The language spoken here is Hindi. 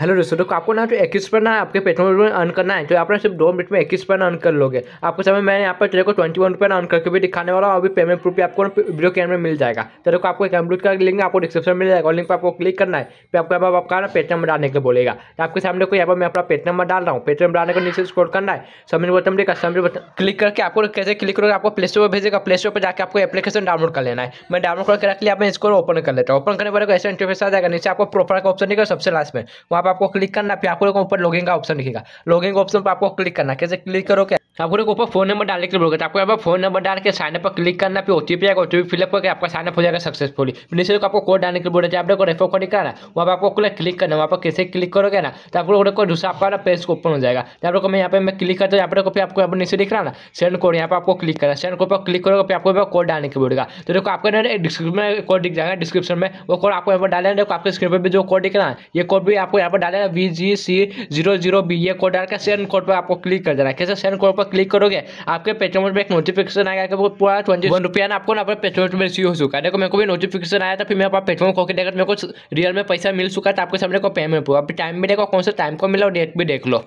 हेलो दोस्तों तो आपको ना तो इक्कीस पर ना आपके पेट्रोल में अर्न करना है तो आप ना सिर्फ दो मिनट में इक्कीस पर अर्न कर लोगे आपको समय मैंने यहाँ पर तेरे को ट्वेंटी वन रुपये अर्न करके भी दिखाने वाला हूँ अभी पेमेंट प्रूफ भी आपको वीडियो कैमरे में मिल जाएगा तेरे को आपको कैमरूट का लिंक आपको डिस्क्रिप्शन मिल जाएगा लिंक पर आपको क्लिक करना है फिर आपको यहाँ पर आपका ना पेट नंबर डालने के बोलेगा तो आपके सामने को यहाँ पर मैं अपना पेट नंबर डाल रहा हूँ पेट नंबर डालने को नीचे स्कोर करना है सबमिट बटन भी कस्टमर बटन क्लिक करके आपको कैसे क्लिक करोगे आपको प्ले स्टोर पर भेजेगा प्ले स्टोर पर जाकर आपको एप्लीकेशन डाउनलोड कर लेना है मैं डाउनलोड करके रख लिया मैं इसको ओपन कर लेता हूँ ओपन करने वाले ऐसा इंटरफेस आ जाएगा नीचे आपको प्रोफाइल का ऑप्शन देगा सबसे लास्ट में वहाँ पर आपको क्लिक करना फिर आपको ऊपर लॉगिंग का ऑप्शन दिखेगा लॉगिंग ऑप्शन पर आपको क्लिक करना कैसे क्लिक करोगे आपको आपको ऊपर फोन नंबर डालने के लिए बोलूँगा आपको यहाँ पर फोन नंबर डाल के अप पर क्लिक करना फिर ओटीपी आएगा ओटीपी फिलअप करके आपका साइनअप हो जाएगा सक्सेसफुली नीचे आपको कोड डालने के लिए बोला जाए आपको रेफर कोड करना वहाँ पर आपको क्लिक करना वहाँ पर कैसे क्लिक करोगे ना तो आप लोग को दूसरा आपका पेज ओपन हो जाएगा तो आप लोग मैं यहाँ पर मैं क्लिक करता हूँ यहाँ पर आपको यहाँ पर नीचे दिख रहा ना सेंड कोड यहाँ पर आपको क्लिक करना सेंड कोड पर क्लिक करोगे फिर आपको कोड डालने के बोलेगा तो देखो आपको डिस्क्रिप्शन में कोड दिख जाएगा डिस्क्रिप्शन में वो कोड आपको यहाँ पर डालना देखो आपके स्क्रीन पर भी जो कोड दिख रहा है ये कोड भी आपको यहाँ पर डालना है V G C zero zero B ये कोड डाल के सेंड कोड पर आपको क्लिक कर देना कैसे सेंड कोड पर पर क्लिक करोगे आपके पेट्रोल पर एक नोटिफिकेशन आएगा कि पूरा ट्वेंटी वन रुपया ना आपको ना अपने पेट्रोल में रिसीव हो चुका है देखो मेरे को भी नोटिफिकेशन आया था फिर मैं अपना पेट्रोल खोके देखा मेरे को रियल में पैसा मिल चुका था आपके सामने को पेमेंट हुआ अभी टाइम भी देखो कौन सा टाइम को मिला और डेट भी देख लो